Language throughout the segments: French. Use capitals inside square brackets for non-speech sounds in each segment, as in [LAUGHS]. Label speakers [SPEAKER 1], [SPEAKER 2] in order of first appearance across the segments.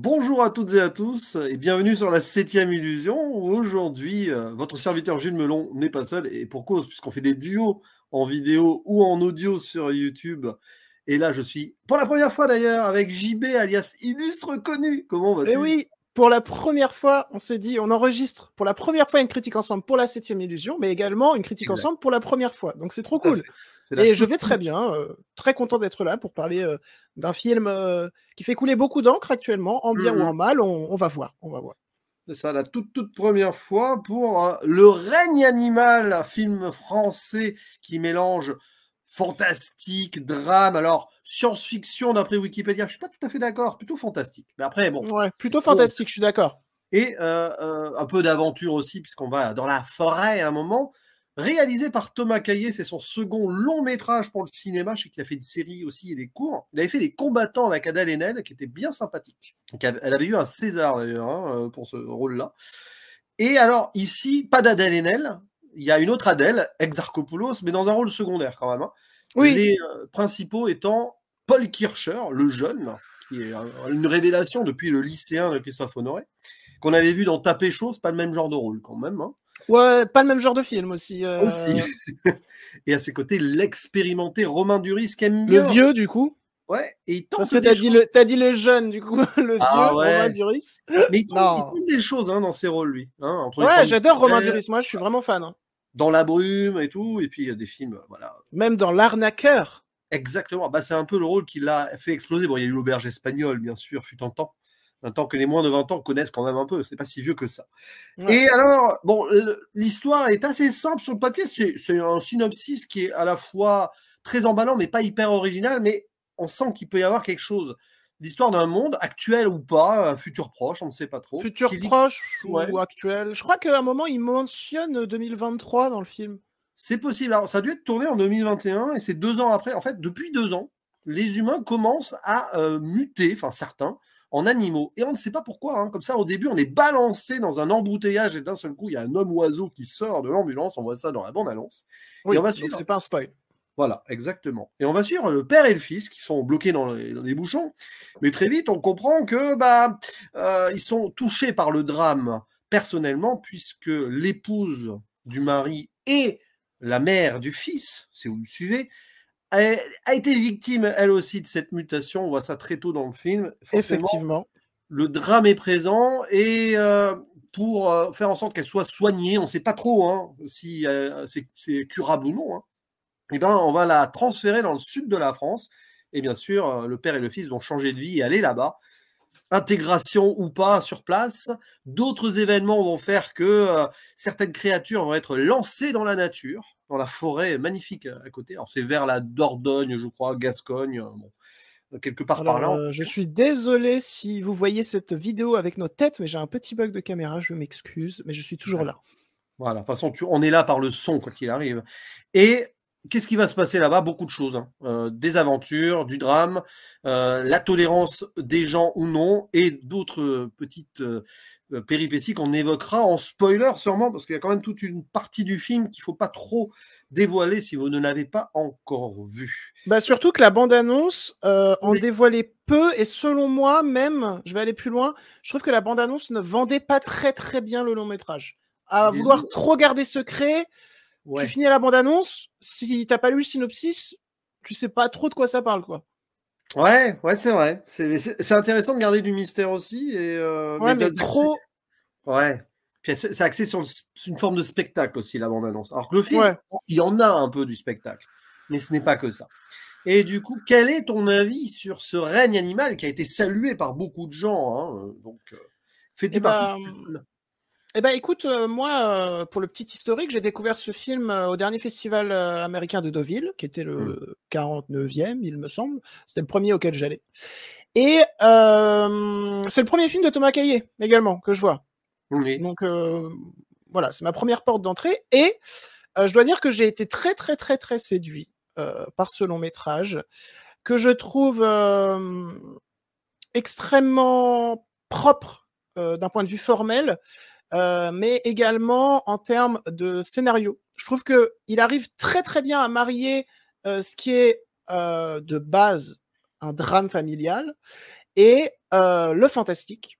[SPEAKER 1] Bonjour à toutes et à tous et bienvenue sur la septième illusion. Aujourd'hui, euh, votre serviteur Jules Melon n'est pas seul et pour cause, puisqu'on fait des duos en vidéo ou en audio sur YouTube. Et là, je suis pour la première fois d'ailleurs avec JB alias Illustre Connu. Comment vas-tu Eh oui, pour la première fois, on s'est dit, on enregistre pour la première fois une critique
[SPEAKER 2] ensemble pour la septième illusion, mais également une critique ensemble pour la première fois. Donc c'est trop cool. Et je vais très bien, euh, très content d'être là pour parler euh, d'un film euh, qui fait couler beaucoup d'encre actuellement, en bien ou mmh en mal. On, on va voir, on va voir.
[SPEAKER 1] C'est ça, la toute, toute première fois pour Le règne animal, un film français qui mélange fantastique, drame, alors science-fiction d'après Wikipédia, je suis pas tout à fait d'accord, plutôt fantastique. Mais après, bon. Ouais, plutôt fantastique, je suis d'accord. Et euh, euh, un peu d'aventure aussi, puisqu'on va dans la forêt à un moment. Réalisé par Thomas Caillé, c'est son second long métrage pour le cinéma. Je sais qu'il a fait des séries aussi et des cours. Il avait fait Les combattants avec Adèle Haenel, qui était bien sympathique. Elle avait eu un César d'ailleurs hein, euh, pour ce rôle-là. Et alors ici, pas d'Adèle Haenel il y a une autre Adèle, Exarchopoulos, mais dans un rôle secondaire quand même. Hein. Oui. Les euh, principaux étant Paul Kircher, le jeune, qui est une révélation depuis le lycéen de Christophe Honoré, qu'on avait vu dans Taper Chose, pas le même genre de rôle quand même. Hein. Ouais, pas le même genre de film aussi. Euh. Aussi. [LAUGHS] Et à ses côtés, l'expérimenté Romain Duris qui aime Le vieux, du coup Ouais, et tant Parce que, tu t'as dit, dit, le jeune, du coup, [LAUGHS] le ah vieux Romain Duris. Mais il tente des choses hein, dans ses rôles, lui. Hein, ouais, j'adore Romain Duris, moi je suis vraiment fan. Hein. Dans La Brume et tout, et puis il y a des films, euh, voilà. Même dans L'Arnaqueur. Exactement, bah, c'est un peu le rôle qui l'a fait exploser. Bon, il y a eu l'auberge espagnole, bien sûr, fut en temps. Un temps que les moins de 20 ans connaissent quand même un peu, c'est pas si vieux que ça. Et alors, bon, l'histoire est assez simple sur le papier, c'est un synopsis qui est à la fois très emballant, mais pas hyper original, mais on sent qu'il peut y avoir quelque chose. L'histoire d'un monde actuel ou pas, futur proche, on ne sait pas trop. Futur proche ou actuel. Je crois qu'à un moment, il mentionne 2023 dans le film. C'est possible. Alors, ça a dû être tourné en 2021 et c'est deux ans après. En fait, depuis deux ans, les humains commencent à euh, muter, enfin certains, en animaux. Et on ne sait pas pourquoi. Hein. Comme ça, au début, on est balancé dans un embouteillage et d'un seul coup, il y a un homme oiseau qui sort de l'ambulance. On voit ça dans la bande-annonce. Oui, on va suivre. C'est pas un spoil. Voilà, exactement. Et on va suivre le père et le fils qui sont bloqués dans les, bouchons. Mais très vite, on comprend que bah, euh, ils sont touchés par le drame personnellement, puisque l'épouse du mari et la mère du fils, si vous me suivez, a, été victime elle aussi de cette mutation. On voit ça très tôt dans le film. Effectivement. Le drame est présent et euh, pour euh, faire en sorte qu'elle soit soignée, on ne sait pas trop hein, si c'est curable ou non. Hein. Eh ben, on va la transférer dans le sud de la France. Et bien sûr, euh, le père et le fils vont changer de vie et aller là-bas. Intégration ou pas sur place. D'autres événements vont faire que euh, certaines créatures vont être lancées dans la nature, dans la forêt magnifique à côté. Alors, c'est vers la Dordogne, je crois, Gascogne. Euh, quelque part par là.
[SPEAKER 2] je suis désolé si vous voyez cette vidéo avec nos têtes, mais j'ai un petit bug de caméra, je m'excuse, mais je suis toujours là.
[SPEAKER 1] Voilà, de toute façon, on est là par le son, quoi qu'il arrive. Et qu'est-ce qui va se passer là-bas Beaucoup de choses. Hein. Euh, des aventures, du drame, euh, la tolérance des gens ou non, et d'autres euh, petites péripéties qu'on évoquera en spoiler sûrement, parce qu'il y a quand même toute une partie du film qu'il ne faut pas trop dévoiler si vous ne l'avez pas encore vu. Bah surtout que la bande-annonce en dévoilait peu, et selon moi même,
[SPEAKER 2] je vais aller plus loin, je trouve que la bande-annonce ne vendait pas très très bien le long métrage. À vouloir trop garder secret, tu finis la bande-annonce, si t'as pas lu le synopsis, tu sais pas trop de quoi ça parle, quoi.
[SPEAKER 1] Ouais, ouais, c'est vrai. C'est intéressant de garder du mystère aussi. Et, euh, mais, trop. Ouais. c'est axé sur une forme de spectacle aussi, la bande-annonce. Alors que le film, il y en a un peu du spectacle, mais ce n'est pas que ça. Et du coup, quel est ton avis sur ce règne animal qui a été salué par beaucoup de gens hein euh, Donc, euh, fait eh ben,
[SPEAKER 2] des eh ben écoute, euh, moi, euh, pour le petit historique, j'ai découvert ce film euh, au dernier festival américain de Deauville, qui était le 49e, mmh. il me semble. C'était le premier auquel j'allais. Et c'est le premier film de Thomas Caillé également que je vois. Donc voilà, c'est ma première porte d'entrée. Et je dois dire que j'ai été très très très très séduit par ce long métrage que je trouve extrêmement propre d'un point de vue formel euh, mais également en termes de scénario. Je trouve qu'il arrive très très bien à marier euh, ce qui est euh, de base un drame familial et le fantastique.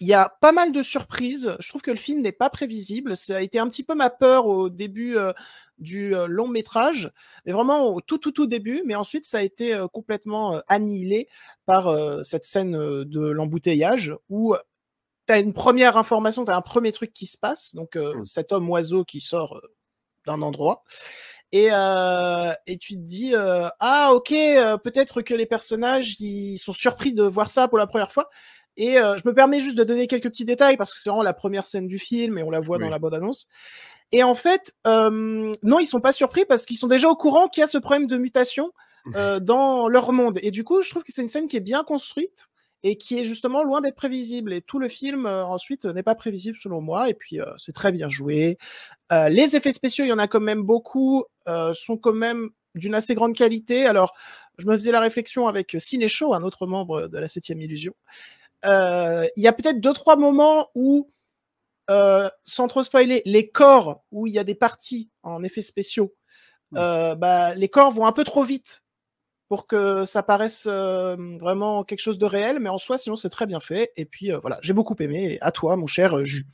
[SPEAKER 2] Il y a pas mal de surprises. Je trouve que le film n'est pas prévisible. Ça a été un petit peu ma peur au début du long métrage, mais vraiment au tout tout tout début, mais ensuite ça a été complètement annihilé par cette scène de l'embouteillage où t'as une première information, tu un premier truc qui se passe, donc euh, hmm. cet homme oiseau qui sort euh, d'un endroit, et, euh, et, tu te dis, euh, ah ok, peut-être que les personnages, ils sont surpris de voir ça pour la première fois. Et je me permets juste de donner quelques petits détails, parce que c'est vraiment la première scène du film, et on la voit dans la bande-annonce. Et en fait, non, ils sont pas surpris, parce qu'ils sont déjà au courant qu'il y a ce problème de mutation. Mmh. dans leur monde. Et du coup, je trouve que c'est une scène qui est bien construite, et qui est justement loin d'être prévisible. Et tout le film euh, ensuite euh, n'est pas prévisible selon moi. Et puis euh, c'est très bien joué. les effets spéciaux, il y en a quand même beaucoup, sont quand même d'une assez grande qualité. Alors je me faisais la réflexion avec Cine un autre membre de la Septième Illusion. Il y a peut-être deux trois moments où sans trop spoiler, les corps où il y a des parties en effets spéciaux, mmh. bah, les corps vont un peu trop vite pour que ça paraisse euh, vraiment quelque chose de réel, mais en soi, sinon, c'est
[SPEAKER 1] très bien fait. Et puis euh, voilà, j'ai beaucoup aimé. à toi, mon cher euh, Jus.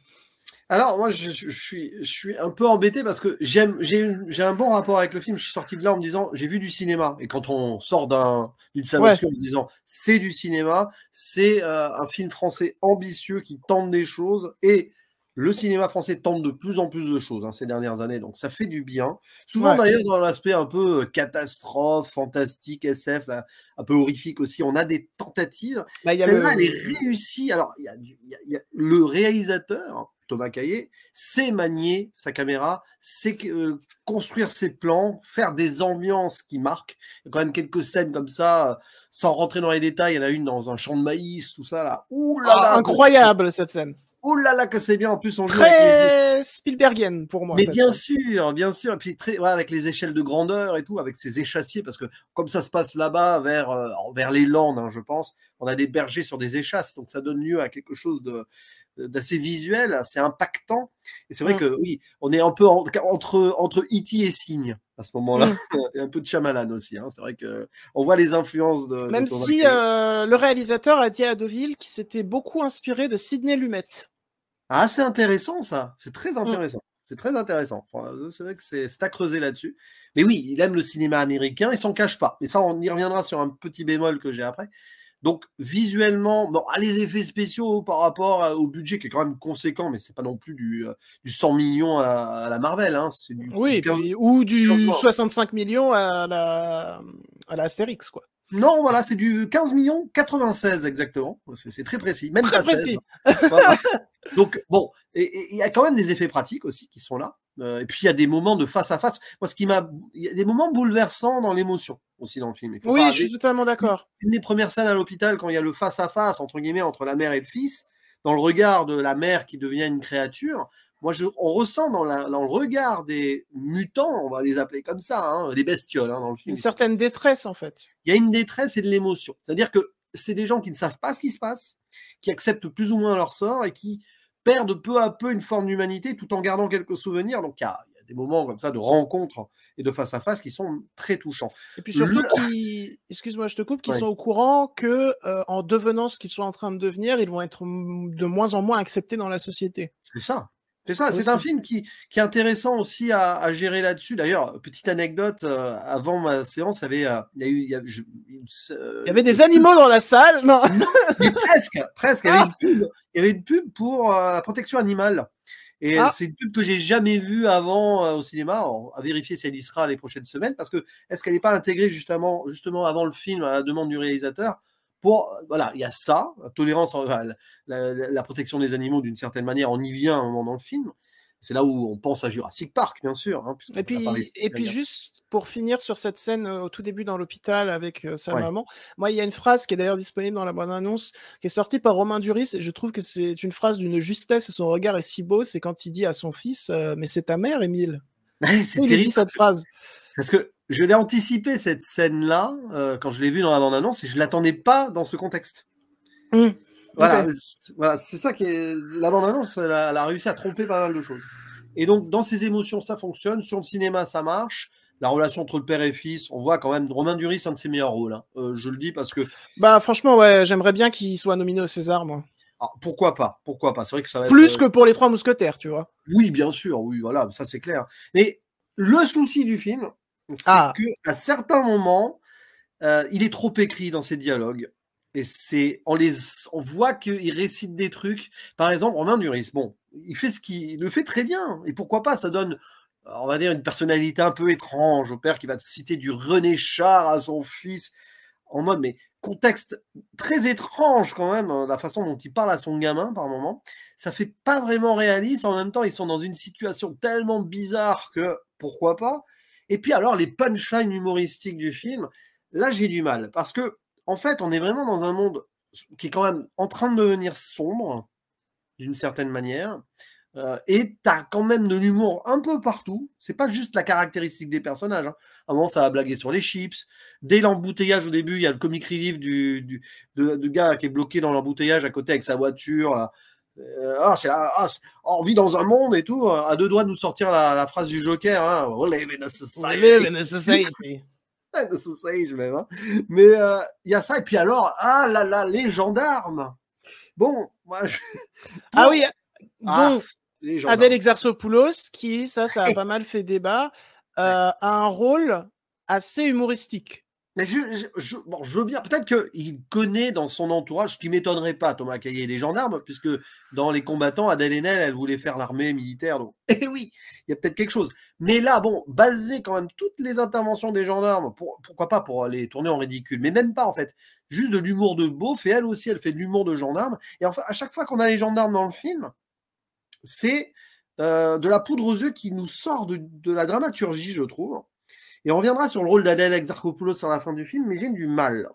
[SPEAKER 1] Alors moi je, suis, je suis un peu embêté parce que j'ai un bon rapport avec le film. Je suis sorti de là en me disant j'ai vu du cinéma et quand on sort d'un d'une salle en me disant c'est du cinéma, c'est un film français ambitieux qui tente des choses et le cinéma français tente de plus en plus de choses hein, ces dernières années, donc ça fait du bien. Souvent d'ailleurs dans l'aspect un peu euh, catastrophe, fantastique, SF, un peu horrifique aussi, on a des tentatives. mais bah, celle elle est réussie. Alors, y a, le réalisateur, Thomas Caillé, sait manier sa caméra, sait euh, construire ses plans, faire des ambiances qui marquent. Il y a quand même quelques scènes comme ça, euh, sans rentrer dans les détails. Il y en a une dans un champ de maïs, tout ça là. Ouh ah, incroyable cette scène. Oh là là que c'est bien. En plus, on très
[SPEAKER 2] Spielbergienne pour moi. Mais bien
[SPEAKER 1] sûr, bien sûr. Et puis très, avec les échelles de grandeur et tout, avec ces échassiers, parce que comme ça se passe là-bas, vers euh, les Landes, hein, je pense, on a des bergers sur des échasses, donc ça donne lieu à quelque chose de euh, d'assez visuel, assez impactant. Et c'est vrai mm. que oui, on est un peu entre entre e E.T. et Signe à ce moment-là, mm. [LAUGHS] et un peu de Chamalan aussi. Hein, c'est vrai que on voit les influences de. Même si
[SPEAKER 2] euh, le réalisateur a dit à Deauville
[SPEAKER 1] qu'il s'était beaucoup inspiré de Sidney Lumet. Ah, c'est intéressant ça, c'est très mmh. intéressant. C'est très intéressant. Euh, c'est vrai que c'est à creuser là-dessus. Mais oui, il aime le cinéma américain, il s'en cache pas. Mais ça, on y reviendra sur un petit bémol que j'ai après. Donc visuellement, bon, ah, les effets spéciaux par rapport au budget qui est quand même conséquent, mais c'est pas non plus du, euh, du 100 millions à, la Marvel. Hein, du, oui, ou du
[SPEAKER 2] 65 millions à la,
[SPEAKER 1] à la Astérix, quoi. Non, voilà, c'est du 15 millions 96 exactement. C'est très précis, même pas hein. [LAUGHS] Donc bon, et il y a quand même des effets pratiques aussi qui sont là. Euh, et puis il y a des moments de face à face. parce ce il y a des moments bouleversants dans l'émotion aussi dans le film. Oui, je suis totalement d'accord. Une des premières scènes à l'hôpital quand il y a le face à face entre guillemets entre la mère et le fils, dans le regard de la mère qui devient une créature moi, on ressent dans, le regard des mutants, on va les appeler comme ça, des hein, bestioles hein, dans le film. Une certaine détresse, en fait. Il y a une détresse et de l'émotion. C'est-à-dire que c'est des gens qui ne savent pas ce qui se passe, qui acceptent plus ou moins leur sort et qui perdent peu à peu une forme d'humanité tout en gardant quelques souvenirs. Donc, il y, a, des moments comme ça de rencontres et de face à face qui sont très touchants. Et puis surtout, qui, excuse-moi, je te coupe, qui sont au courant que euh, en devenant ce qu'ils sont en train
[SPEAKER 2] de devenir, ils vont être de moins en moins acceptés dans la société. C'est
[SPEAKER 1] ça, c'est ça, c'est un film qui, est intéressant aussi à, gérer là-dessus. D'ailleurs, petite anecdote, euh, avant ma séance, il, y avait des animaux dans la salle Non, presque, presque. Il y, avait une ah. pub, pour euh, la protection animale. Et ah. c'est une pub que j'ai jamais vue avant euh, au cinéma. à vérifier si elle y sera les prochaines semaines, parce que est-ce qu'elle n'est pas intégrée justement, justement avant le film à la demande du réalisateur voilà, il y a ça, la tolérance, la, protection des animaux d'une certaine manière, on y vient un moment dans le film. C'est là où on pense à Jurassic Park, bien sûr. Hein, et puis, juste pour finir sur cette scène euh, au
[SPEAKER 2] tout début dans l'hôpital avec euh, sa maman, moi, il y a une phrase qui est d'ailleurs disponible dans la bonne annonce qui est sortie par Romain Duris, et je trouve que c'est une phrase d'une justesse, son regard est si beau, c'est quand il dit à son fils
[SPEAKER 1] euh, Mais c'est ta mère, Émile [LAUGHS] !» c'est terrible. Dit cette phrase. Parce que je l'ai anticipé cette scène-là euh, quand je l'ai vue dans la bande-annonce et je l'attendais pas dans ce contexte. Mm. Voilà, c'est ça qui est la bande-annonce, elle, a réussi à tromper pas mal de choses. Et donc dans ces émotions, ça fonctionne. Sur le cinéma, ça marche. La relation entre le père et fils, on voit quand même Romain Duris, un de ses meilleurs rôles. Hein. Euh, je le dis parce que. Bah franchement, ouais, j'aimerais bien qu'il soit nominé au César, moi. Ah, pourquoi pas Pourquoi pas C'est vrai que ça va être... plus euh, que pour les trois mousquetaires, tu vois. Oui, bien sûr. Oui, voilà, ça c'est clair. Mais le souci du film, c'est ah. certains moments, euh, il est trop écrit dans ses dialogues. Et c'est, on, les, on voit qu'il récite des trucs. Par exemple, Romain Duris, bon, il fait ce qu'il le fait très bien. Et pourquoi pas, ça donne, euh, on va dire, une personnalité un peu étrange au père qui va citer du René Char à son fils. En mode, mais contexte très étrange quand même, hein, la façon dont il parle à son gamin par moment. Ça fait pas vraiment réaliste. En même temps, ils sont dans une situation tellement bizarre que pourquoi pas. Et puis alors les punchlines humoristiques du film, là j'ai du mal parce que en fait on est vraiment dans un monde qui est quand même en train de devenir sombre d'une certaine manière. Euh, et et as quand même de l'humour un peu partout. C'est pas juste la caractéristique des personnages. avant hein. À un moment, ça a blagué sur les chips. Dès l'embouteillage au début, il y a le comic relief du, de, gars qui est bloqué dans l'embouteillage à côté avec sa voiture. Euh, ah, c'est ah, oh, on vit dans un monde et tout, euh, à deux doigts de nous sortir la, phrase du Joker, We hein. in a society. [LAUGHS] Hein. Mais euh, il y a ça. Et puis alors, ah là là, les gendarmes. Bon, [LAUGHS] Ah oui, ah, donc Adèle
[SPEAKER 2] qui, ça, ça a [LAUGHS] pas mal fait débat, a un rôle assez humoristique.
[SPEAKER 1] Mais je, je, veux bien. Peut-être qu'il connaît dans son entourage, ce qui m'étonnerait pas, Thomas Caillet, les gendarmes, puisque dans Les combattants, Adèle Haenel, elle voulait faire l'armée militaire. Donc, [LAUGHS] eh oui, il y a peut-être quelque chose. Mais là, bon, baser quand même toutes les interventions des gendarmes, pour, pourquoi pas pour aller tourner en ridicule, mais même pas en fait. Juste de l'humour de Beau et elle aussi, elle fait de l'humour de gendarme. Et enfin, à chaque fois qu'on a les gendarmes dans le film, c'est euh, de la poudre aux yeux qui nous sort de, de la dramaturgie, je trouve. Et on reviendra sur le rôle d'Adèle Exarchopoulos à la fin du film, mais j'ai du mal.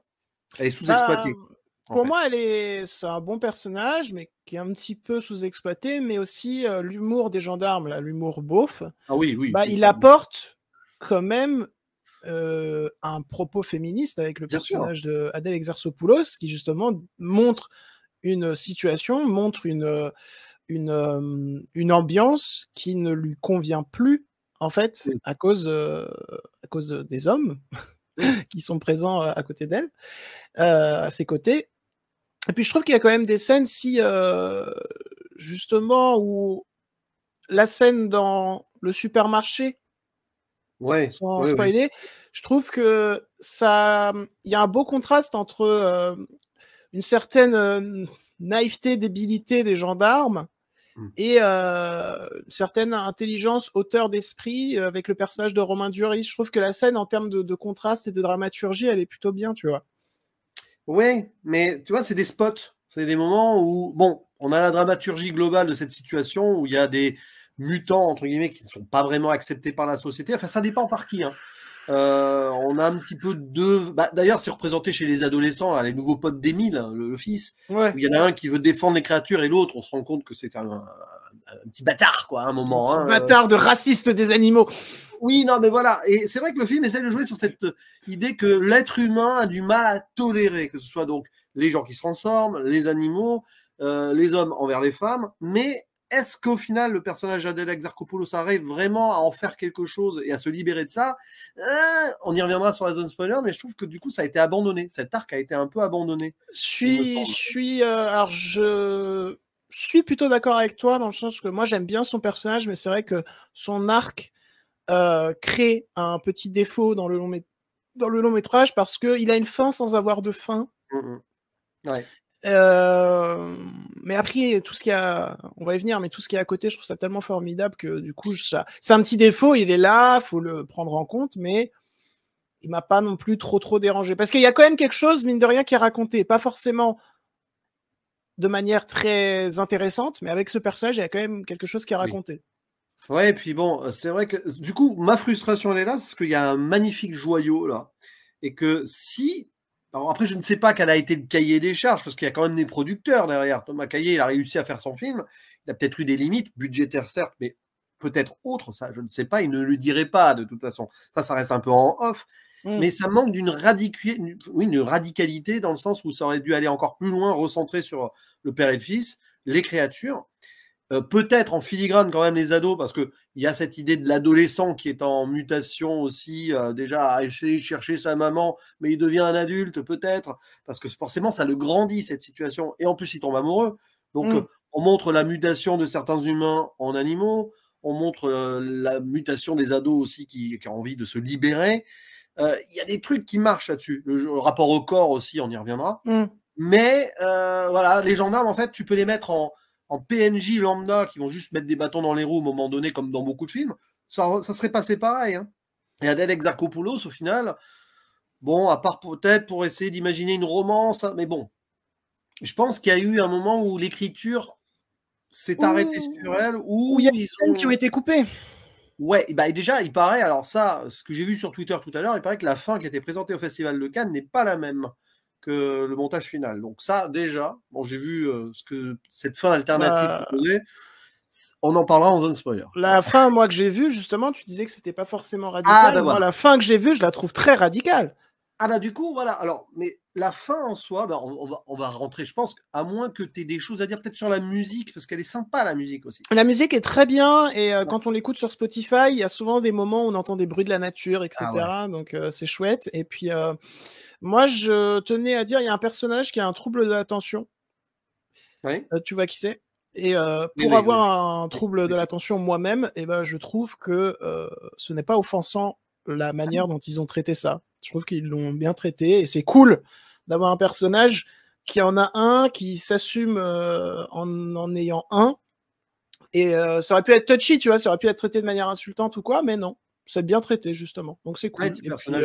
[SPEAKER 1] Elle est sous-exploitée. Bah,
[SPEAKER 2] pour moi, elle est, c'est un bon personnage, mais qui est un petit peu sous-exploité, mais aussi euh, l'humour des gendarmes, l'humour beauf.
[SPEAKER 1] Ah oui, oui. Bah, il
[SPEAKER 2] apporte quand même euh, un propos féministe avec le personnage d'Adèle Exarchopoulos, qui justement montre une situation, montre une, une, euh, une ambiance qui ne lui convient plus en fait, à, cause, euh, à cause des hommes [LAUGHS] qui sont présents euh, à côté d'elle, euh, à ses côtés. Et puis je trouve qu'il y a quand même des scènes, si justement, où la scène dans le supermarché, ouais, spoiler, je trouve que ça, il y a un beau contraste entre une certaine naïveté, débilité des gendarmes Mmh. Et euh, certaine intelligence, hauteur d'esprit euh, avec le personnage de Romain Duris. Je trouve que la scène, en termes de, contraste et de
[SPEAKER 1] dramaturgie, elle est plutôt bien, tu vois. Oui, mais tu vois, c'est des spots. C'est des moments où, bon, on a la dramaturgie globale de cette situation où il y a des mutants, entre guillemets, qui ne sont pas vraiment acceptés par la société. Enfin, ça dépend par qui. Hein. Euh, on a un petit peu de. Bah, d'ailleurs, c'est représenté chez les adolescents, là, les nouveaux potes d'Emile, hein, le, le, fils. il y en a un qui veut défendre les créatures et l'autre, on se rend compte que c'est un, petit bâtard, quoi, à un moment. Un hein, euh. bâtard de raciste des animaux. Oui, non, mais voilà. Et c'est vrai que le film essaie de jouer sur cette idée que l'être humain a du mal à tolérer, que ce soit donc les gens qui se transforment, les animaux, euh, les hommes envers les femmes, mais est-ce qu'au final, le personnage d'Adèle Exarchopoulos arrive vraiment à en faire quelque chose et à se libérer de ça euh, On y reviendra sur la zone spoiler, mais je trouve que du coup, ça a été abandonné. Cet arc a été un peu abandonné. Je suis,
[SPEAKER 2] euh, suis, plutôt d'accord avec toi dans le sens que moi, j'aime bien son personnage, mais c'est vrai que son arc euh, crée un petit défaut dans le long, dans le long métrage parce qu'il a une fin sans avoir de fin.
[SPEAKER 1] Mm, mm.
[SPEAKER 2] Euh, mais après, tout ce qu'il y a, on va y venir, mais tout ce qui est à côté, je trouve ça tellement formidable que du coup, ça, c'est un petit défaut, il est là, faut le prendre en compte, mais il m'a pas non plus trop trop dérangé. Parce qu'il y a quand même quelque chose, mine de rien, qui est raconté, pas forcément de manière très intéressante, mais avec ce personnage, il y a quand même quelque chose qui est raconté. Oui. Ouais,
[SPEAKER 1] et puis bon, c'est vrai que du coup, ma frustration elle est là parce qu'il y a un magnifique joyau là, et que si après, je ne sais pas quel a été le cahier des charges, parce qu'il y a quand même des producteurs derrière. Thomas cahier il a réussi à faire son film. Il a peut-être eu des limites, budgétaires certes, mais peut-être autres, ça, je ne sais pas. Il ne le dirait pas, de toute façon. Ça, ça reste un peu en off. Hmm. Mais ça manque d'une radicalité dans le sens où ça aurait dû aller encore plus loin, recentrer sur le père et le fils, les créatures. Euh, peut-être en filigrane quand même les ados, parce qu'il y a cette idée de l'adolescent qui est en mutation aussi, euh, déjà à essayer de chercher sa maman, mais il devient un adulte peut-être, parce que forcément ça le grandit cette situation, et en plus il tombe amoureux. Donc mm. euh, on montre la mutation de certains humains en animaux, on montre la mutation des ados aussi qui, a ont envie de se libérer. Il y a des trucs qui marchent là-dessus, le, rapport au corps aussi, on y reviendra. Mm. Mais voilà, les gendarmes, en fait, tu peux les mettre en en PNJ lambda qui vont juste mettre des bâtons dans les roues au moment donné, comme dans beaucoup de films, ça, serait passé pareil. Hein. Et Adèle Exarchopoulos, au final, bon, à part peut-être pour essayer d'imaginer une romance, hein, mais bon, je pense qu'il y a eu un moment où l'écriture s'est arrêtée sur elle, où, il y a des scènes qui ont été coupées. Ouais, bah déjà, il paraît, alors ça, ce que j'ai vu sur Twitter tout à l'heure, il paraît que la fin qui a été présentée au Festival de Cannes n'est pas la même que le montage final. Donc ça, déjà, bon, j'ai vu euh, ce que cette fin alternative bah, On en parlera en zone spoiler. La fin, moi, que j'ai vue, justement, tu disais que c'était pas forcément ah, radical. Bah, moi, la fin
[SPEAKER 2] que j'ai vue, je la trouve très radicale.
[SPEAKER 1] Ah bah du coup, voilà. Alors, mais la fin en soi, bah, on, va, rentrer, je pense, à moins que tu aies des choses à dire peut-être sur la musique, parce qu'elle est sympa, la musique aussi.
[SPEAKER 2] La musique est très bien, et euh, quand on l'écoute sur Spotify, il y a souvent des moments où on entend des bruits de la nature, etc. Ah Donc euh, c'est chouette. Et puis, euh, moi, je tenais à dire, il y a un personnage qui a un trouble de l'attention. tu vois qui c'est et pour avoir un trouble de l'attention moi-même, eh ben, je trouve que ce n'est pas offensant la ah manière dont ils ont traité ça. Je trouve qu'ils l'ont bien traité et c'est cool d'avoir un personnage qui en a un, qui s'assume euh, en en ayant un. Et euh, ça aurait pu être touchy, tu vois, ça aurait pu être traité de manière insultante ou quoi, mais non. C'est bien traité, justement. Donc c'est cool. et personnage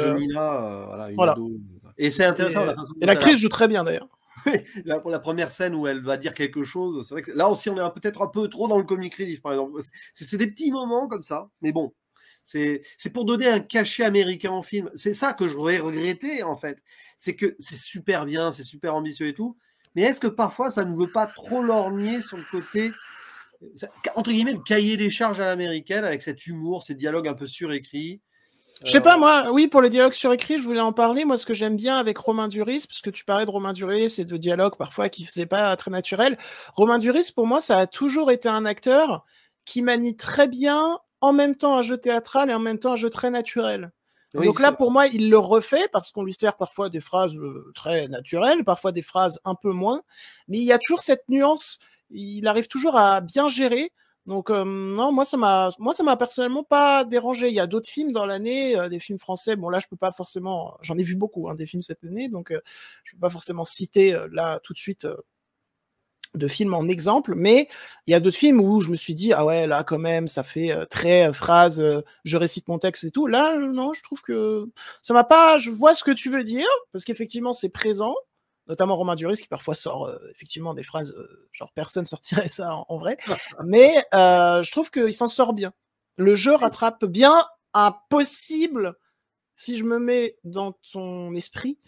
[SPEAKER 1] voilà, Et c'est intéressant. Et, la l'actrice joue très bien d'ailleurs. [LAUGHS] Pour la première scène où elle va dire quelque chose, c'est vrai que là aussi on est peut-être un peu trop dans le comic relief par exemple. c'est des petits moments comme ça, mais bon, c'est pour donner un cachet américain au film. C'est ça que je voudrais regretter, en fait. C'est que c'est super bien, c'est super ambitieux et tout. Mais est-ce que parfois, ça ne veut pas trop lorgner son côté, entre guillemets, le cahier des charges à l'américaine, avec cet humour, ces dialogues un peu surécrits je sais pas, euh, moi, oui, pour les dialogues surécrits, je voulais en
[SPEAKER 2] parler. Moi, ce que j'aime bien avec Romain Duris, parce que tu parlais de Romain Duris et de dialogues parfois qui ne faisaient pas très naturel. Romain Duris, pour moi, ça a toujours été un acteur qui manie très bien en même temps un jeu théâtral et en même temps un jeu très naturel. Donc là, pour moi, il le refait parce qu'on lui sert parfois des phrases euh, très naturelles, parfois des phrases un peu moins. Mais il y a toujours cette nuance. Il arrive toujours à bien gérer. Donc euh, non, moi ça m'a, moi ça m'a personnellement pas dérangé. Il y a d'autres films dans l'année, euh, des films français. Bon là, je peux pas forcément. J'en ai vu beaucoup hein, des films cette année, donc je peux pas forcément citer là tout de suite de films en exemple, mais il y a d'autres films où je me suis dit, ah ouais, là, quand même, ça fait euh, très euh, phrase, euh, je récite mon texte et tout. Là, non, je trouve que ça m'a pas, je vois ce que tu veux dire, parce qu'effectivement, c'est présent, notamment Romain Duris qui parfois sort effectivement des phrases, genre personne sortirait ça en, vrai, ah, ah. mais je trouve qu'il s'en sort bien. Le jeu rattrape bien un possible si je me mets dans ton esprit,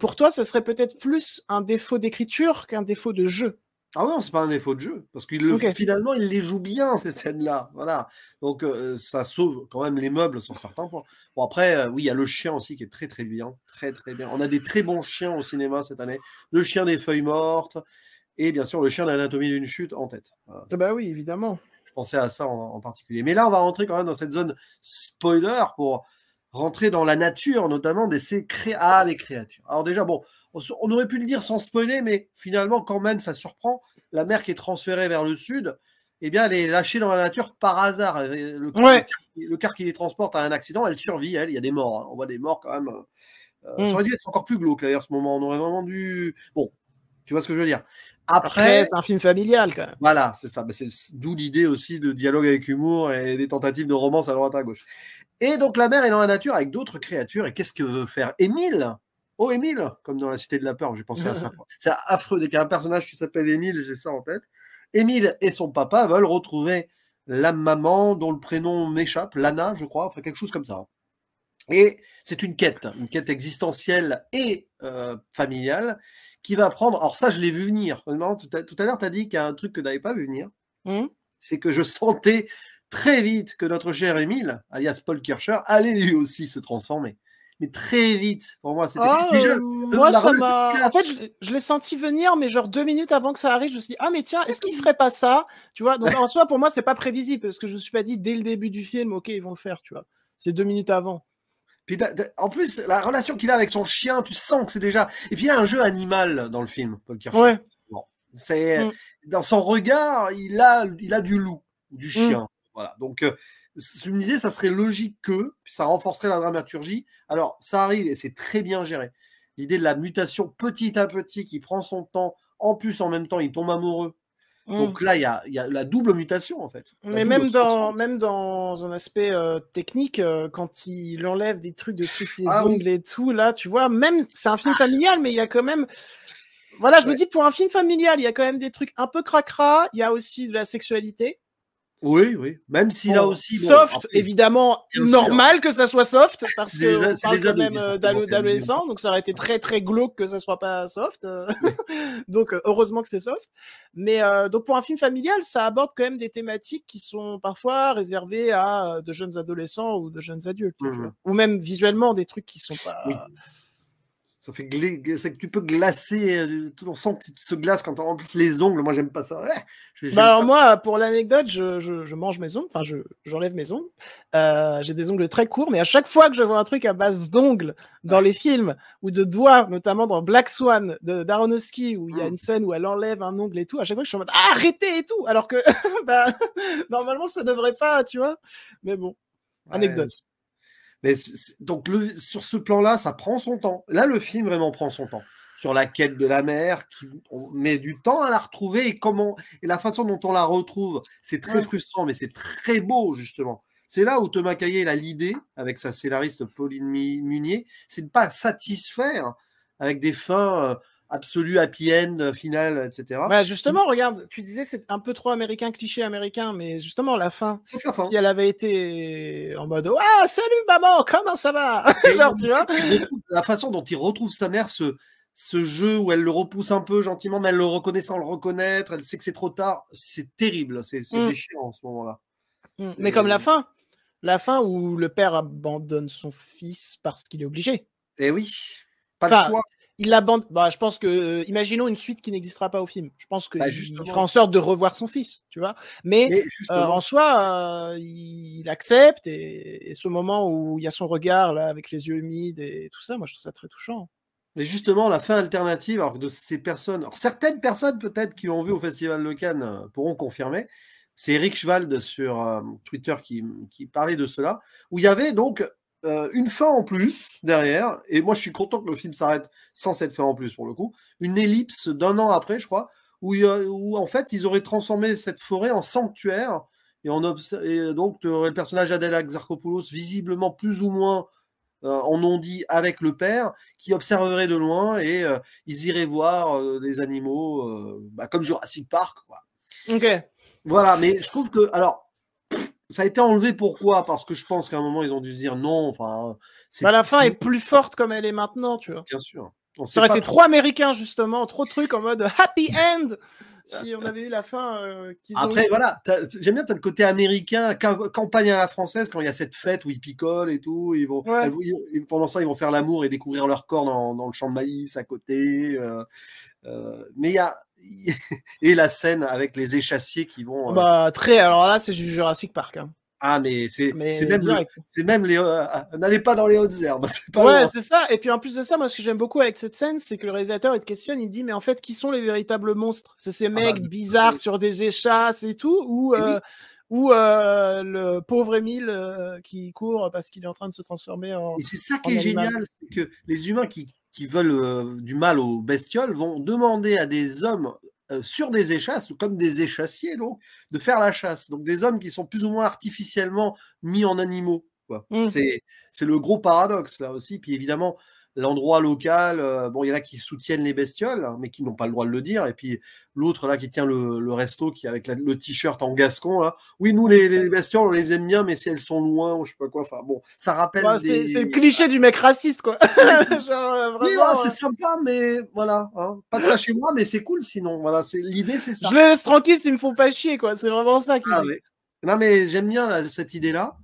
[SPEAKER 2] pour toi, ça serait peut-être plus un défaut d'écriture qu'un défaut de jeu.
[SPEAKER 1] Ah non, c'est pas un défaut de jeu, parce qu'il finalement il les joue bien ces scènes-là, voilà. Donc euh, ça sauve quand même les meubles sur certains points. Bon après, euh, oui, il y a le chien aussi qui est très très bien, très très bien. On a des très bons chiens au cinéma cette année. Le chien des feuilles mortes et bien sûr le chien de l'anatomie d'une chute en tête. Ah bah oui, évidemment. Je pensais à ça en, particulier. Mais là, on va rentrer quand même dans cette zone spoiler pour rentrer dans la nature, notamment des ah, les créatures. Alors déjà, bon, on aurait pu le dire sans spoiler, mais finalement, quand même, ça surprend. La mer qui est transférée vers le sud, eh bien, elle est lâchée dans la nature par hasard. Euh, le car, qui les transporte à un accident, elle survit, elle. Il y a des morts. Hein. On voit des morts quand même. Euh, euh, hmm. Ça aurait dû être encore plus glauque d'ailleurs ce moment. On aurait vraiment dû. Bon, tu vois ce que je veux dire. Après, c'est un film familial quand même. Voilà, c'est ça. c'est d'où l'idée aussi de dialogue avec humour et des tentatives de romance à droite à gauche. Et donc la mer est dans la nature avec d'autres créatures. Et qu'est-ce que veut faire Émile Oh, Émile Comme dans La Cité de la Peur, j'ai pensé à ça. [LAUGHS] C'est affreux. Dès qu'il y a un personnage qui s'appelle Émile, j'ai ça en tête. Émile et son papa veulent retrouver la maman dont le prénom m'échappe, Lana, je crois, enfin quelque chose comme ça. Hein. Et c'est une quête, une quête existentielle et euh, familiale qui va prendre. Alors, ça, je l'ai vu venir. tout à, l'heure, tu as dit qu'il y a un truc que tu n'avais pas vu venir. Mmh. C'est que je sentais très vite que notre cher Émile, alias Paul Kircher, allait lui aussi se transformer mais très vite. Pour moi, c'était ah, déjà. Euh, moi, ça m'a. En fait,
[SPEAKER 2] je, l'ai senti venir, mais genre deux minutes avant que ça arrive, je me suis dit ah mais tiens, est-ce qu'il [LAUGHS] ferait pas ça Tu vois. Donc en soi, pour moi, c'est pas prévisible parce que je me suis pas dit dès le début
[SPEAKER 1] du film, ok, ils vont le faire, tu vois. C'est deux minutes avant. Puis en plus, la relation qu'il a avec son chien, tu sens que c'est déjà. Et puis il y a un jeu animal dans le film, Paul Kirchner. Ouais. c'est mm. dans son regard, il a, il a du loup, du mm. chien. Voilà. Donc euh, je me disais, ça serait logique que ça renforcerait la dramaturgie. Alors, ça arrive et c'est très bien géré. L'idée de la mutation petit à petit qui prend son temps, en plus, en même temps, il tombe amoureux. Mm. Donc là, il y, a, la double mutation en fait. Mais même dans,
[SPEAKER 2] même dans un aspect euh, technique, euh, quand il enlève des trucs de tous ses ah ongles et tout, là, tu vois, même c'est un film ah. familial, mais il y a quand même voilà, je me dis pour un film familial, il y a quand même des trucs un peu cracra, il y a aussi de la sexualité.
[SPEAKER 1] Oui, oui. Même si a là aussi. soft, évidemment,
[SPEAKER 2] normal que ça soit soft, parce qu'on parle quand même euh, d'adolescents, donc ça aurait été très très glauque que ça soit pas soft. [LAUGHS] donc euh, heureusement que c'est soft. Mais euh, donc pour un film familial, ça aborde quand même des thématiques qui sont parfois réservées à de jeunes adolescents ou de jeunes adultes, mmh ou même visuellement des trucs qui sont pas
[SPEAKER 1] ça fait que tu peux glacer, euh, on sent que se glace quand on remplit les ongles. Moi, j'aime pas ça. Bah, alors, moi, pour l'anecdote, je, mange mes ongles, enfin, j'enlève
[SPEAKER 2] mes ongles. Euh, j'ai des ongles très courts, mais à chaque fois que je vois un truc à base d'ongles dans les films ou de doigts, notamment dans Black Swan de d'Aronofsky, où il y a une mmh. scène où elle enlève un ongle et tout, à chaque fois je suis en mode ah, arrêtez et tout, alors que [LAUGHS] bah, [LAUGHS] normalement, ça devrait pas, tu vois.
[SPEAKER 1] Mais bon, anecdote. Mais donc sur ce plan-là, ça prend son temps. Là, le film vraiment prend son temps sur la quête de la mère, qui, on met du temps à la retrouver et comment et la façon dont on la retrouve, c'est très frustrant, mais c'est très beau justement. C'est là où Thomas Caillet a l'idée avec sa scénariste Pauline Munier, c'est de pas satisfaire avec des fins euh, absolu happy end euh, final, etc. Bah, justement,
[SPEAKER 2] regarde, tu disais c'est un peu trop américain, cliché américain, mais justement la fin, si elle avait
[SPEAKER 1] été en mode ah salut maman, comment ça va [LAUGHS] La façon dont il retrouve sa mère, ce, ce jeu où elle le repousse un peu gentiment, mais elle le reconnaît sans le reconnaître, elle sait que c'est trop tard, c'est terrible, c'est mm. déchirant en ce moment-là. Mm. Mais comme la
[SPEAKER 2] fin, la fin où le père abandonne son fils parce qu'il est obligé. Eh oui, pas le choix il abandonne. Bah, je pense que, euh, imaginons une suite qui n'existera pas au film. Je pense qu'il bah, fera en sorte de revoir son fils, tu vois. Mais, euh, en soi, euh, il accepte et, ce moment où il y a son regard là avec les yeux humides et tout ça, moi je trouve ça
[SPEAKER 1] très touchant. Mais justement, la fin alternative, de ces personnes, alors certaines personnes peut-être qui l'ont vu au Festival de Cannes pourront confirmer, c'est Eric Schwald sur Twitter qui, qui parlait de cela, où il y avait donc euh, une fin en plus derrière, et moi je suis content que le film s'arrête sans cette fin en plus pour le coup, une ellipse d'un an après, je crois, où, où, en fait ils auraient transformé cette forêt en sanctuaire, et, donc tu aurais le personnage Adela Xarkopoulos visiblement plus ou moins euh, en on dit avec le père, qui observerait de loin et euh, ils iraient voir les animaux, bah, comme Jurassic Park. Quoi. Ok. Voilà, mais je trouve que, alors, ça a été enlevé pourquoi Parce que je pense qu'à un moment, ils ont dû se dire non. Enfin, bah, la fin est
[SPEAKER 2] plus forte comme elle est maintenant,
[SPEAKER 1] tu vois. Bien sûr. On ça aurait été trop
[SPEAKER 2] américain, justement, trop de trucs en mode happy end si on avait eu la fin euh, Après, voilà,
[SPEAKER 1] j'aime bien, tu le côté américain, campagne à la française, quand il y a cette fête où ils picolent et tout. Ils vont, pendant ça, ils vont faire l'amour et découvrir leur corps dans, le champ de maïs à côté. Euh, euh, mais il y a [LAUGHS] et la scène avec les échassiers qui vont. Euh, bah, très, alors là, c'est du Jurassic Park. Hein. Ah, mais c'est même, même les. Euh, n'allez pas dans les hautes herbes. [LAUGHS] ouais, c'est
[SPEAKER 2] ça. Et puis en plus de ça, moi, ce que j'aime beaucoup avec cette scène, c'est que le réalisateur, il te questionne, il dit Mais en fait, qui sont les véritables monstres C'est ces ah, mecs bah, bizarres sur des échasses et tout Ou, eh euh, ou le pauvre Émile qui court parce qu'il est en train de se transformer en. Et c'est ça qui est génial,
[SPEAKER 1] c'est que les humains qui qui veulent euh, du mal aux bestioles vont demander à des hommes euh, sur des échasses, comme des échassiers, donc, de faire la chasse. Donc des hommes qui sont plus ou moins artificiellement mis en animaux. Mmh. C'est le gros paradoxe là aussi. Puis évidemment, l'endroit local, euh, bon, il y en a qui soutiennent les bestioles, hein, mais qui n'ont pas le droit de le dire. Et puis l'autre là qui tient le, resto, qui avec le t-shirt en gascon, là. Oui, nous les, bestioles, on les aime bien, mais si elles sont loin ou je sais pas quoi. Enfin bon, ça rappelle. C'est le cliché du mec raciste, quoi. [LAUGHS] oui, [LAUGHS] euh, c'est sympa, mais voilà. Hein. Pas de ça chez moi, mais c'est cool sinon. Voilà, c'est l'idée, c'est ça. Je les laisse tranquille, ils me font pas chier, quoi. C'est vraiment ça qui. Ah non, mais j'aime bien cette idée là.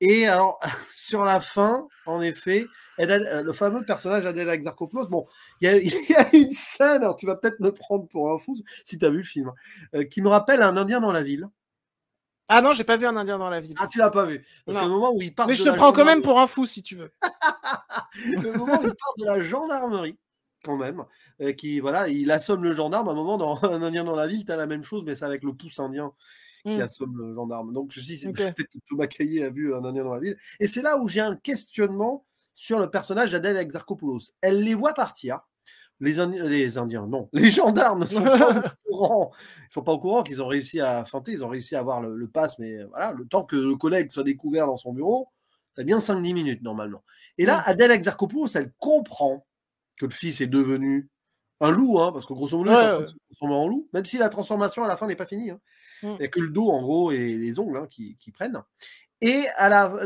[SPEAKER 1] Et alors, [LAUGHS] sur la fin, en effet, euh, le fameux personnage Adèle Exarchopoulos, bon, [LAUGHS] il y, a une scène, alors tu vas peut-être me prendre pour un fou si tu as vu le film, euh, qui me rappelle un Indien dans la ville. Ah non, j'ai pas vu un Indien dans la ville. Ah, tu l'as pas vu. Parce qu'au moment où il part. Mais je te prends quand même
[SPEAKER 2] pour un fou si tu veux. [LAUGHS]
[SPEAKER 1] le moment où il part de la gendarmerie, quand même, euh, qui voilà, il assomme le gendarme. À un moment, dans un Indien dans la ville, tu as la même chose, mais c'est avec le pouce indien qui mmh. assomme le gendarme. Donc, je c'est [LAUGHS] peut-être Thomas Caillé a vu un indien dans la ville. Et c'est là où j'ai un questionnement sur le personnage d'Adèle Exarchopoulos. Elle les voit partir. Les, Indiens, non. [LAUGHS] Les gendarmes ne sont pas au [LAUGHS] courant. Ils sont pas au courant qu'ils ont réussi à feinter. Ils ont réussi à avoir le, passe, mais voilà, le temps que le collègue soit découvert dans son bureau, c'est eh bien 5-10 minutes normalement. Et là, mmh. Adèle Exarchopoulos, elle comprend que le fils est devenu un loup, hein, parce que grosso modo, se en loup, même si la transformation à la fin n'est pas finie. Hein. Mmh. Il n'y a que le dos, en gros, et les ongles hein, qui, prennent. Et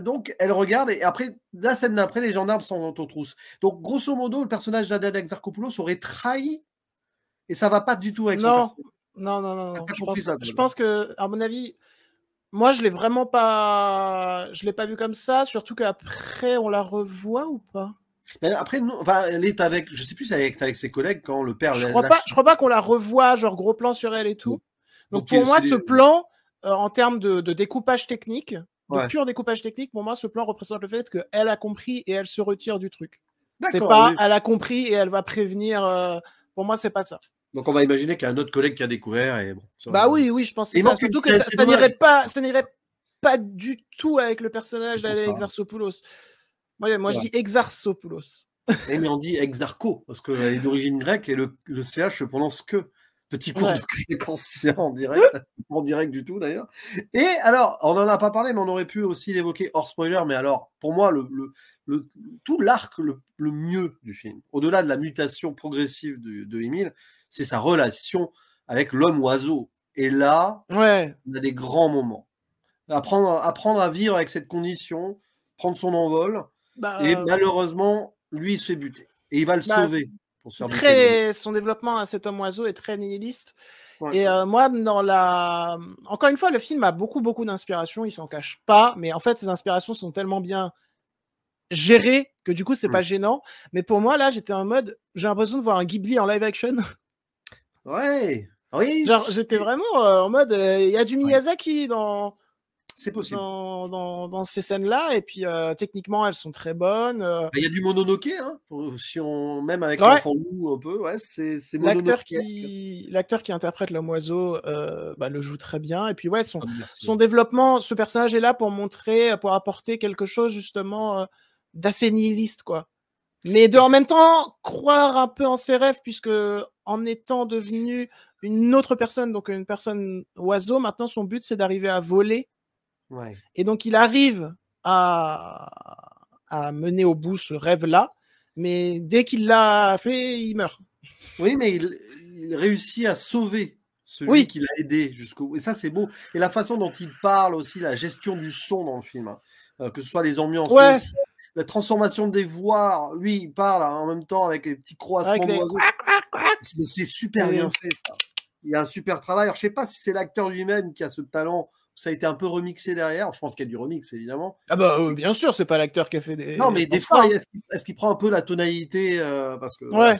[SPEAKER 1] donc, elle regarde, et après, la scène d'après, les gendarmes sont en trousse. Donc, grosso modo, le personnage d'Adèle Exarchopoulos aurait trahi, et ça va pas du tout avec non.
[SPEAKER 2] Non, non, non, Je pense, que, à mon avis, moi, je l'ai vraiment pas, je l'ai pas vu comme ça. Surtout qu'après, on la revoit ou pas
[SPEAKER 1] après, nous, elle est avec, je sais plus elle est avec ses collègues quand le père. Je crois pas, je
[SPEAKER 2] crois pas qu'on la revoit, genre gros plan sur elle et tout. Donc, pour moi, ce plan, euh, en termes de, découpage technique, de pur découpage technique, pour moi, ce plan représente le fait qu'elle a compris et elle se retire du truc. C'est pas, elle a compris et elle va prévenir. Euh, pour moi, c'est pas ça.
[SPEAKER 1] Donc on va imaginer qu'il y a un autre collègue qui a découvert et bon. bah oui, oui, je pense. Que ça. Surtout que ça, n'irait
[SPEAKER 2] pas, ça n'irait pas du tout avec le personnage d'Alex moi, je dis Exarsopoulos.
[SPEAKER 1] mais on dit Exarco, parce qu'elle est d'origine grecque et le, le, CH se prononce que. Petit cours de ancien en direct, [LAUGHS] en direct du tout d'ailleurs. Et alors, on n'en a pas parlé, mais on aurait pu aussi l'évoquer hors spoiler, mais alors, pour moi, le, tout l'arc le, mieux du film, au-delà de la mutation progressive de, de Emile, c'est sa relation avec l'homme-oiseau. Et là, on a des grands moments. Apprendre, apprendre à vivre avec cette condition, prendre son envol, bah, et euh, malheureusement, lui, il se fait buter. Et il va le bah, sauver. Pour Son
[SPEAKER 2] développement à cet homme oiseau est très nihiliste. et euh, moi, dans la. Encore une fois, le film a beaucoup, beaucoup d'inspiration. Il s'en cache pas. Mais en fait, ces inspirations sont tellement bien gérées que du coup, c'est n'est pas mmh. gênant. Mais pour moi, là, j'étais en mode. J'ai l'impression de voir un Ghibli en live action.
[SPEAKER 1] Ouais. Oui. Genre, j'étais
[SPEAKER 2] vraiment euh, en mode. Il y a du Miyazaki dans c'est possible. Dans, ces scènes-là. Et puis, euh, techniquement, elles sont très bonnes. Euh. Bah,
[SPEAKER 1] il y a du mononoke, hein, si on, même avec l'enfant loup, un peu. Ouais, c'est L'acteur
[SPEAKER 2] qui, l'acteur qui interprète l'homme oiseau euh, bah, le joue très bien. Et puis, ouais, son, son développement, ce personnage est là pour montrer, pour apporter quelque chose, justement, d'assez nihiliste, quoi. Mais de, en même temps, croire un peu en ses rêves, puisque en étant devenu une autre personne, donc une personne oiseau, maintenant son but c'est d'arriver à voler et donc, il arrive à, à mener au bout ce rêve-là, mais dès
[SPEAKER 1] qu'il l'a fait, il meurt. Oui, mais il, réussit à sauver celui oui. qui l'a aidé jusqu'au Et ça, c'est beau. Et la façon dont il parle aussi, la gestion du son dans le film, hein, euh, que ce soit les ambiances, la transformation des voix. Lui, il parle hein, en même temps avec les petits croix d'oiseaux. C'est super bien fait, ça. Il y a un super travail. Alors, je ne sais pas si c'est l'acteur lui-même qui a ce talent ça a été un peu remixé derrière. Je pense qu'il y a du remix, évidemment. Ah bah bien sûr, c'est pas l'acteur qui a fait des. Non, mais des fois, est-ce qu'il prend un peu la tonalité euh, parce que. Ouais.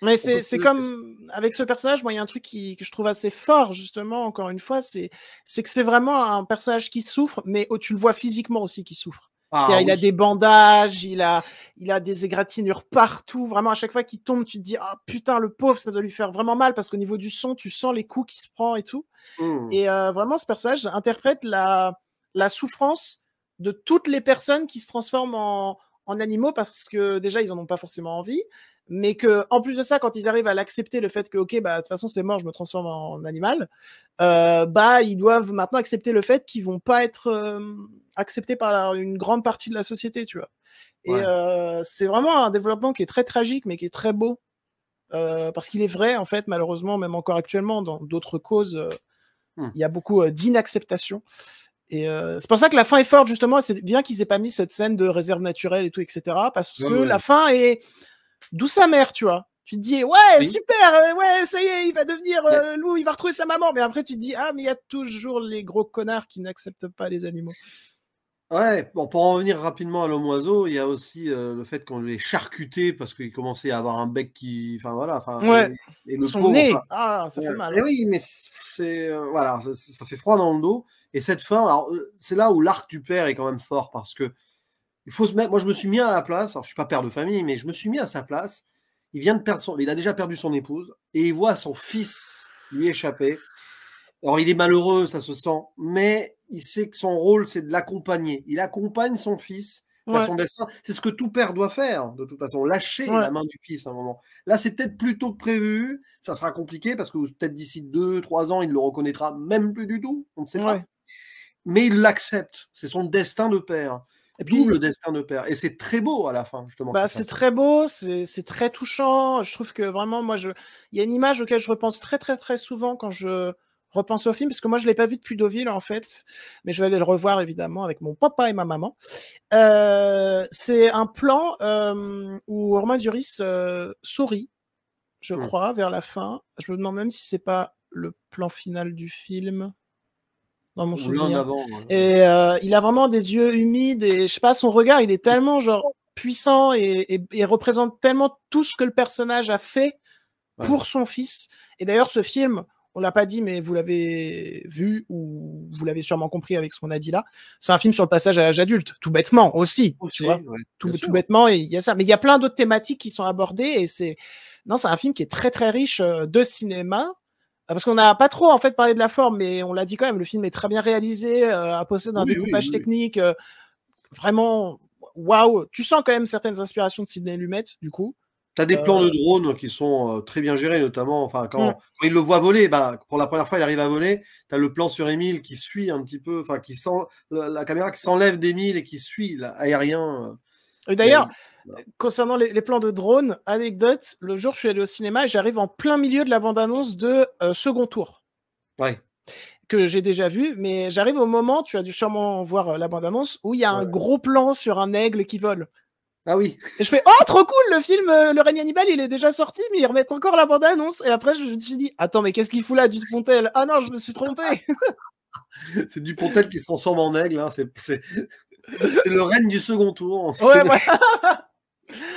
[SPEAKER 2] mais c'est comme avec ce personnage, moi il y a un truc qui, que je trouve assez fort justement. Encore une fois, c'est que c'est vraiment un personnage qui souffre, mais où oh, tu le vois physiquement aussi qui souffre. Ah il a des bandages, il a, il a des égratignures partout. Vraiment, à chaque fois qu'il tombe, tu te dis Ah putain, le pauvre, ça doit lui faire vraiment mal parce qu'au niveau du son, tu sens les coups qui se prend et tout. Mmh. Et euh, vraiment, ce personnage interprète la, la souffrance de toutes les personnes qui se transforment en, en animaux parce que déjà, ils en ont pas forcément envie mais que en plus de ça, quand ils arrivent à l'accepter, le fait que ok, bah de toute façon c'est mort, je me transforme en animal, euh, bah ils doivent maintenant accepter le fait qu'ils vont pas être euh, acceptés par une grande partie de la société, tu vois. Et euh, c'est vraiment un développement qui est très tragique, mais qui est très beau parce qu'il est vrai en fait, malheureusement, même encore actuellement dans d'autres causes, hmm. il y a beaucoup d'inacceptation. Et c'est pour ça que la fin est forte, justement. C'est bien qu'ils aient pas mis cette scène de réserve naturelle et tout, etc. Parce que la fin est d'où sa mère, tu vois. Tu te dis, ouais, super, euh, ouais, ça y est, il va devenir euh, loup, il va retrouver sa maman. Mais après, tu te dis, ah, mais il y a toujours les gros connards qui n'acceptent pas les animaux.
[SPEAKER 1] Ouais, pour en revenir rapidement à l'homme oiseau, il y a aussi euh, le fait qu'on ait charcuté parce qu'il commençait à avoir un bec qui. Enfin voilà. ouais. et, nez. ah, ça fait mal. Hein. oui, mais c'est. voilà, ça, fait froid dans le dos. Et cette fin, c'est là où l'arc du père est quand même fort parce que il faut se mettre. Moi, je me suis mis à la place. Alors, je suis pas père de famille, mais je me suis mis à sa place. Il vient de perdre Il a déjà perdu son épouse et il voit son fils lui échapper. Alors, il est malheureux, ça se sent, mais il sait que son rôle, c'est de l'accompagner. Il accompagne son fils à son destin. C'est ce que tout père doit faire, de toute façon, lâcher la main du fils à un moment. Là, c'est peut-être plus tôt que prévu. Ça sera compliqué parce que peut-être d'ici deux, trois ans, il le reconnaîtra même plus du tout. On ne sait pas. Mais il l'accepte. C'est son destin de père. Et le destin de père. Et c'est très beau à la fin, justement. Bah, c'est très beau, c'est
[SPEAKER 2] très touchant. Je trouve que vraiment, moi, je... il y a une image auquel je repense très, très, très souvent quand je repense au film, parce que moi, je ne l'ai pas vu depuis Deauville, en fait. Mais je vais aller le revoir, évidemment, avec mon papa et ma maman. Euh, c'est un plan euh, où Romain Duris euh, sourit, je mmh. crois, vers la fin. Je me demande même si c'est pas le plan final du film dans Avant, Et euh, il a vraiment des yeux humides et je sais pas, son regard, il est tellement genre puissant et, et, représente tellement tout ce que le personnage a fait pour son fils. Et d'ailleurs, ce film, on l'a pas dit, mais vous l'avez vu ou vous l'avez sûrement compris avec ce qu'on a dit là. C'est un film sur le passage à l'âge adulte, tout bêtement aussi, tu vois, tout, tout, bêtement. Et il y a ça, mais il y a plein d'autres thématiques qui sont abordées et c'est non, c'est un film qui est très très riche euh, de cinéma ah, parce qu'on n'a pas trop en fait parlé de la forme, mais on l'a dit quand même, le film est très bien réalisé, à euh, possède un découpage technique euh, vraiment waouh. Tu sens quand même certaines inspirations de Sidney Lumet, du coup.
[SPEAKER 1] Tu as des plans euh, de drone qui sont très bien gérés, notamment enfin, mm. quand, il le voit voler, bah, pour la première fois, il arrive à voler. Tu as le plan sur Émile qui suit un petit peu, enfin, qui sent la, la caméra qui s'enlève d'Émile et qui suit l'aérien. D'ailleurs, concernant les, plans de drone,
[SPEAKER 2] anecdote, le jour je suis allé au cinéma et j'arrive en plein milieu de la bande-annonce de euh, Second Tour. Ouais. Que j'ai déjà vu, mais j'arrive au moment, tu as dû sûrement voir euh, la bande-annonce, où il y a un gros plan sur un aigle qui vole. Ah oui. je fais Oh, trop cool, le film euh, Le règne animal, il est déjà sorti, mais ils remettent encore la bande-annonce. Et après, je, me suis dit Attends, mais qu'est-ce qu'il fout là, Dupontel Ah non, je me suis trompé.
[SPEAKER 1] [LAUGHS] c'est Dupontel qui se transforme en aigle, hein, c'est le règne du second tour. Ouais, ouais.
[SPEAKER 2] [LAUGHS]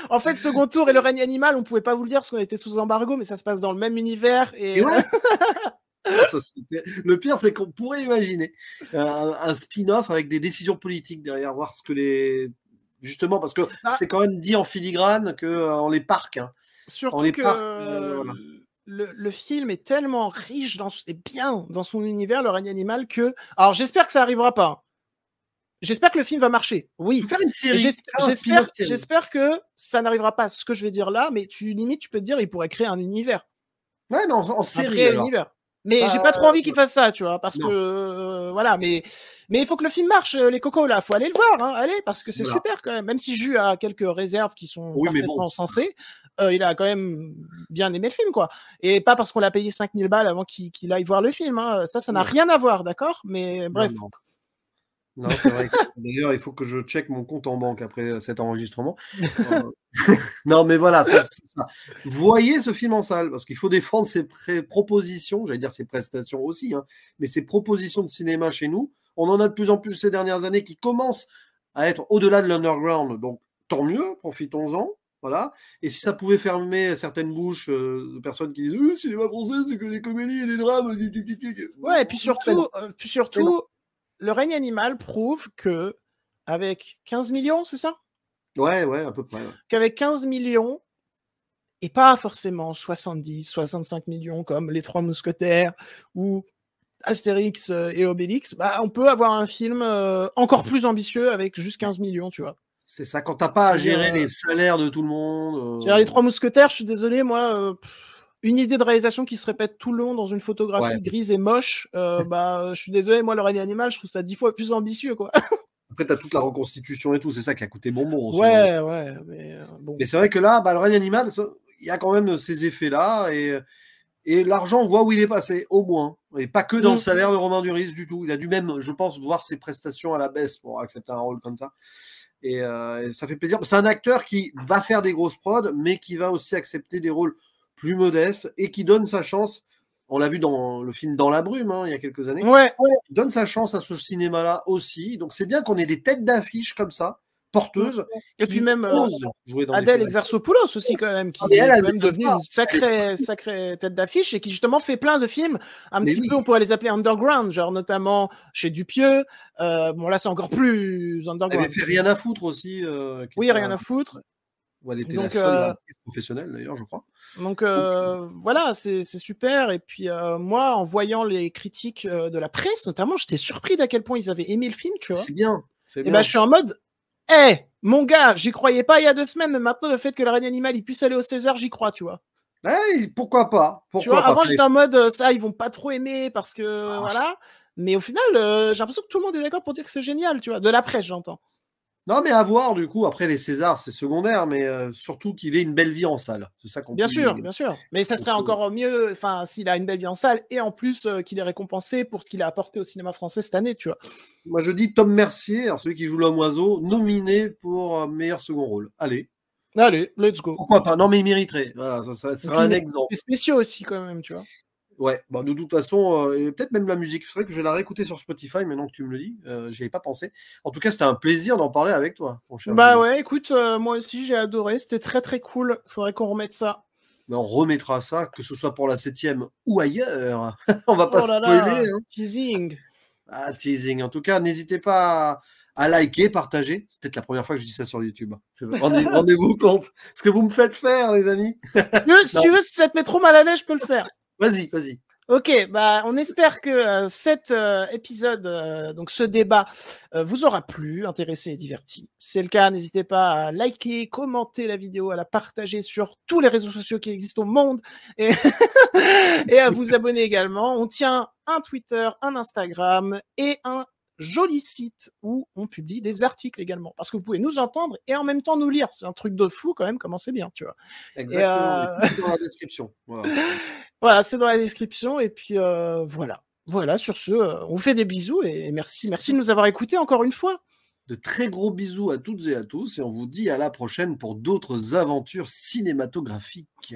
[SPEAKER 2] En fait, second tour et le règne animal, on pouvait pas vous le dire parce qu'on était sous embargo, mais ça se passe dans le même univers. Et, euh,
[SPEAKER 1] [LAUGHS] le pire, c'est qu'on pourrait imaginer un, spin-off avec des décisions politiques derrière, voir ce que les. Justement, parce que bah c'est quand même dit en filigrane que euh, on les parque. Hein. Surtout que euh, le, film est tellement riche dans, et
[SPEAKER 2] bien dans son univers, le règne animal, que. Alors, j'espère que ça arrivera pas. Hein, J'espère que le film va marcher. Oui. Faire une série. J'espère, j'espère que ça n'arrivera pas. Ce que je vais dire là, mais tu limite, tu peux te dire, il pourrait créer un univers. Ouais, non, en série. Un univers. Mais j'ai pas trop envie qu'il euh, fasse ça, tu vois, parce que euh, voilà. Mais mais il faut que le film marche, euh, les cocos là, faut aller le voir, hein. allez, parce que c'est super quand même. Même si Jus a quelques réserves qui sont oui, parfaitement sensées, il a quand même bien aimé le film, quoi. Et pas parce qu'on l'a payé 5000 balles avant qu'il aille voir le film. Hein. Ça, ça n'a rien à voir, d'accord. Mais bref,
[SPEAKER 1] non, c'est vrai. D'ailleurs, il faut que je check mon compte en banque après cet enregistrement. non, mais voilà, c'est ça. Voyez ce film en salle, parce qu'il faut défendre ses propositions, j'allais dire ses prestations aussi, mais ses propositions de cinéma chez nous. On en a de plus en plus ces dernières années qui commencent à être au-delà de l'underground. Donc, tant mieux, profitons-en. Voilà. Et si ça pouvait fermer certaines bouches de personnes qui disent le cinéma français, c'est que des comédies et des drames. Ouais, et puis surtout, puis surtout le règne animal prouve que,
[SPEAKER 2] avec 15 millions, c'est ça
[SPEAKER 1] Ouais, ouais, à peu près.
[SPEAKER 2] Qu'avec 15 millions, et pas forcément 70, 65 millions comme Les Trois Mousquetaires ou Astérix euh, et Obélix, bah, on peut avoir un film euh, encore plus ambitieux avec juste 15 millions, tu vois.
[SPEAKER 1] C'est ça, quand t'as pas à gérer euh, les salaires de tout le monde. Les Trois
[SPEAKER 2] Mousquetaires, je suis désolé, moi une idée de réalisation qui se répète tout le long dans une photographie grise et moche, euh, [LAUGHS] bah, je suis désolé, moi, le règne animal, je trouve ça dix fois plus ambitieux, quoi. [LAUGHS]
[SPEAKER 1] Après, tu as toute la reconstitution et tout, c'est ça qui a coûté bonbon. Ouais, ouais. Mais, euh, mais c'est vrai que là, bah, le règne animal, il y a quand même ces effets-là, et, et l'argent, on voit où il est passé, au moins. Et pas que dans le mm. salaire de Romain Duris du tout. Il a dû même, je pense, voir ses prestations à la baisse pour accepter un rôle comme ça. Et, euh, et ça fait plaisir. C'est un acteur qui va faire des grosses prods, mais qui va aussi accepter des rôles plus modeste et qui donne sa chance. On l'a vu dans le film Dans la brume, hein, il y a quelques années. Ouais, donne sa chance à ce cinéma-là aussi. Donc c'est bien qu'on ait des têtes d'affiche comme ça, porteuses. Et puis même euh, ose jouer dans Adèle Exarchopoulos aussi, quand même,
[SPEAKER 2] qui ah, est devenue une sacrée, [LAUGHS] sacrée tête d'affiche et qui justement fait plein de films. Un petit peu, on pourrait les appeler underground, genre notamment chez Dupieux. Euh, bon, là, c'est encore plus underground. Elle fait rien
[SPEAKER 1] à foutre aussi. Euh, oui, rien à foutre elle était donc, la seule euh, professionnelle d'ailleurs, je crois.
[SPEAKER 2] Donc, euh, euh, voilà, c'est super. Et puis moi, en voyant les critiques de la presse, notamment, j'étais surpris d'à quel point ils avaient aimé le film, tu vois. C'est bien. Et bah, je suis en mode, hé, eh, mon gars, j'y croyais pas il y a deux semaines, mais maintenant le fait que la reine animale puisse aller au César, j'y crois, tu vois. Hey, pourquoi pas Tu avant j'étais en mode ça, ils vont pas trop aimer parce que ah. voilà. Mais au final, j'ai l'impression que tout le monde est d'accord pour dire que c'est génial, tu vois. De la presse, j'entends.
[SPEAKER 1] Non, mais à voir, du coup, après les Césars, c'est secondaire, mais euh, surtout qu'il ait une belle vie en salle. C'est ça qu'on Bien sûr, bien
[SPEAKER 2] sûr. Mais ça serait euh, encore mieux enfin, s'il a une belle vie en salle et en plus euh, qu'il
[SPEAKER 1] est récompensé pour ce qu'il a apporté au cinéma français cette année, tu vois. Moi, je dis Tom Mercier, alors celui qui joue l'homme oiseau, nominé pour meilleur second rôle. Allez. Allez, let's go. Pourquoi pas Non, mais il mériterait. Voilà, ça, un exemple.
[SPEAKER 2] C'est aussi, quand même, tu vois.
[SPEAKER 1] Ouais, bah, de toute façon, euh, peut-être même la musique. C'est vrai que je vais la réécouter sur Spotify maintenant que tu me le dis. Euh, je n'y avais pas pensé. En tout cas, c'était un plaisir d'en parler avec toi. Mon bah ouais, écoute, euh, moi aussi j'ai adoré. C'était très très cool. il Faudrait qu'on remette ça. on remettra ça, que ce soit pour la septième ou ailleurs. [LAUGHS] on va pas oh spoiler. Hein.
[SPEAKER 2] Teasing.
[SPEAKER 1] Ah, teasing. En tout cas, n'hésitez pas à liker, partager. C'est peut-être la première fois que je dis ça sur YouTube. [LAUGHS] Rendez-vous compte. Ce que vous me faites faire, les amis. Si
[SPEAKER 2] tu veux, si, [LAUGHS] si ça te met trop mal à l'aise, je peux le faire. Vas-y, vas-y. Ok, bah on espère que euh, cet euh, épisode, euh, donc ce débat, vous aura plu, intéressé et diverti. Si c'est le cas, n'hésitez pas à liker, commenter la vidéo, à la partager sur tous les réseaux sociaux qui existent au monde [LAUGHS] et, à vous abonner également. On tient un Twitter, un Instagram et un joli site où on publie des articles également. Parce que vous pouvez nous entendre et en même temps nous lire. C'est un truc de fou quand même, comment c'est bien, tu vois. Exactement. dans la
[SPEAKER 1] description. Voilà. [LAUGHS]
[SPEAKER 2] Voilà, c'est dans la description. Et puis euh, voilà.
[SPEAKER 1] Voilà, sur ce, euh, on vous fait des bisous et merci, merci de nous avoir écoutés encore une fois. De très gros bisous à toutes et à tous et on vous dit à la prochaine pour d'autres aventures cinématographiques.